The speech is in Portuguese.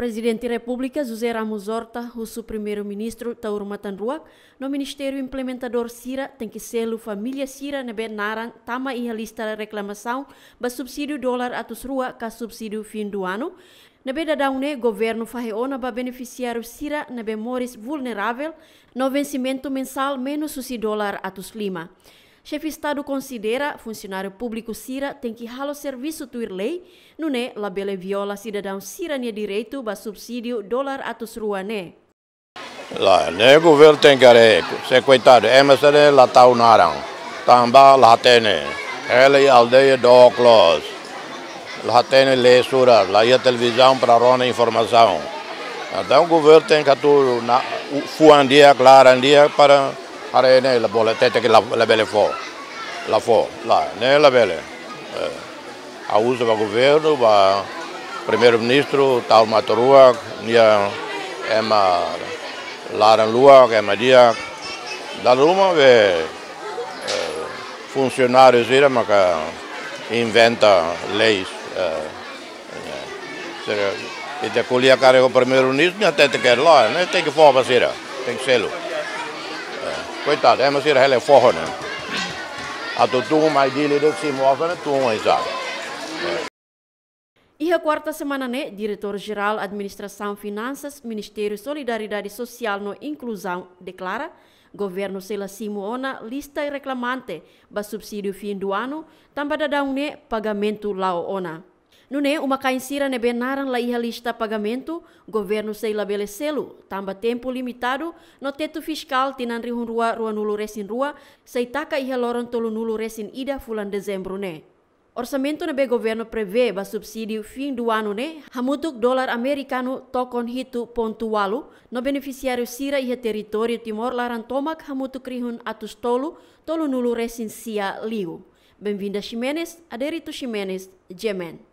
Presidente da República José Ramos Horta, o seu primeiro-ministro Tauro Matanruak, no Ministério Implementador Cira, tem que ser família Cira na Benaran, tama e a lista da reclamação, ba subsídio dólar a rua, ca subsídio fim do ano. Na beda daune, governo farreona ba beneficiário Cira na bem moris vulnerável, no vencimento mensal menos o dólar a lima chefe Estado considera funcionário público Sira tem que halo serviço tuir lei, nune labele viola cidadão Sira nia direito ba subsídio dólar atus ruane. Lá, né, governo tem que ser coitado, MSD lá tá o narão, tamba lá tem, ele aldeia do Oclos, lá tem leisura, lá ia televisão para rona informação. Então o governo tem que atuar, fuandia, clarandia para Are nei la bola, tete che la, la belle fo, la fo, là, nei la belle. Eh, a uso va governo, va primeiro-ministro, tal matarua, nia ema laran lua, é ema dia, da luma ve eh, funcionários ira ma que inventa leis. Eh, e te colhia carrega o primeiro-ministro, até te quer lá, né? tem que fora, tem que ser. Coitado, emme siitä heille fohonen. Atu tuumai diilideksi muovana tuumai saa. E a quarta semana, né, diretor-geral Administração Finanças, Ministério Solidariedade Social no Inclusão, declara governo Sela Simona lista reclamante ba subsídio fim do ano, também dá um né, pagamento lá ona. Nune, umakainsira ne benaran la iha lista pagamento, governo sei labelecelo, tamba tempo limitado, no teto fiscal tinan rihun rua rua nulu resin rua, sei taka iha loron tolu nulu resin ida fulan dezembro ne. Orçamento nebe governo prevê ba subsídio fim do ano ne, hamutuk dólar americano tokon hitu pontualu, no beneficiário sira iha território Timor laran tomak hamutuk rihun atus tolu, tolu nulu resin sia liu. Bem-vinda Ximenes, Aderito Ximenes, Gemen.